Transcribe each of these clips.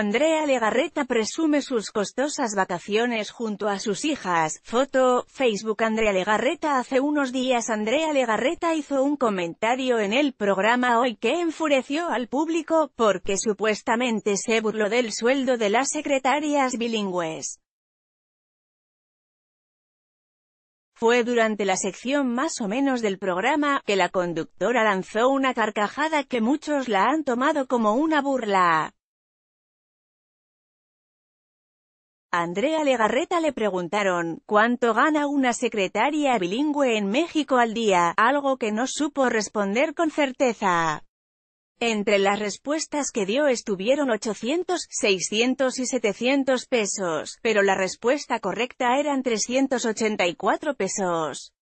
Andrea Legarreta presume sus costosas vacaciones junto a sus hijas. Foto, Facebook Andrea Legarreta Hace unos días Andrea Legarreta hizo un comentario en el programa Hoy que enfureció al público, porque supuestamente se burló del sueldo de las secretarias bilingües. Fue durante la sección más o menos del programa, que la conductora lanzó una carcajada que muchos la han tomado como una burla. Andrea Legarreta le preguntaron, ¿cuánto gana una secretaria bilingüe en México al día? Algo que no supo responder con certeza. Entre las respuestas que dio estuvieron 800, 600 y 700 pesos, pero la respuesta correcta eran 384 pesos.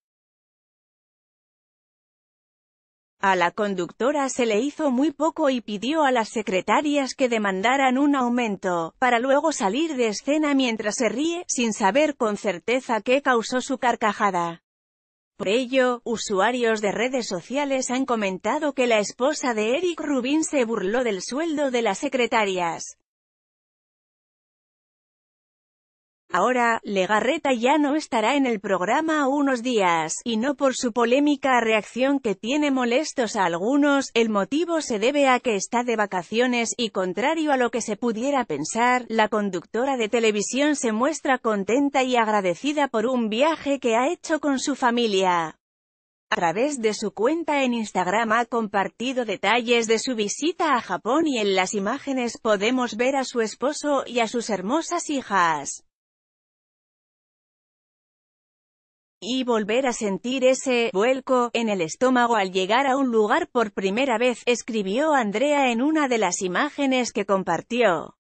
A la conductora se le hizo muy poco y pidió a las secretarias que demandaran un aumento, para luego salir de escena mientras se ríe, sin saber con certeza qué causó su carcajada. Por ello, usuarios de redes sociales han comentado que la esposa de Eric Rubin se burló del sueldo de las secretarias. Ahora, Legarreta ya no estará en el programa unos días, y no por su polémica reacción que tiene molestos a algunos, el motivo se debe a que está de vacaciones, y contrario a lo que se pudiera pensar, la conductora de televisión se muestra contenta y agradecida por un viaje que ha hecho con su familia. A través de su cuenta en Instagram ha compartido detalles de su visita a Japón y en las imágenes podemos ver a su esposo y a sus hermosas hijas. y volver a sentir ese vuelco en el estómago al llegar a un lugar por primera vez, escribió Andrea en una de las imágenes que compartió.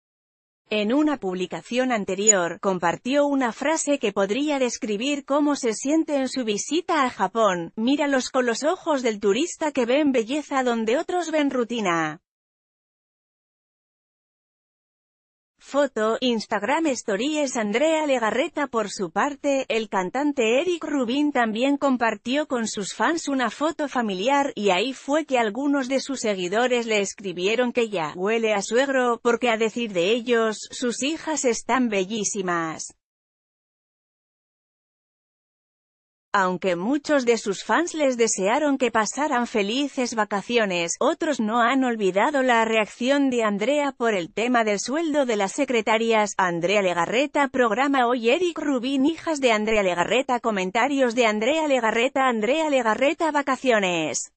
En una publicación anterior, compartió una frase que podría describir cómo se siente en su visita a Japón, míralos con los ojos del turista que ven belleza donde otros ven rutina. Foto, Instagram Stories Andrea Legarreta Por su parte, el cantante Eric Rubin también compartió con sus fans una foto familiar, y ahí fue que algunos de sus seguidores le escribieron que ya huele a suegro, porque a decir de ellos, sus hijas están bellísimas. Aunque muchos de sus fans les desearon que pasaran felices vacaciones, otros no han olvidado la reacción de Andrea por el tema del sueldo de las secretarias. Andrea Legarreta programa hoy Eric Rubin Hijas de Andrea Legarreta Comentarios de Andrea Legarreta Andrea Legarreta Vacaciones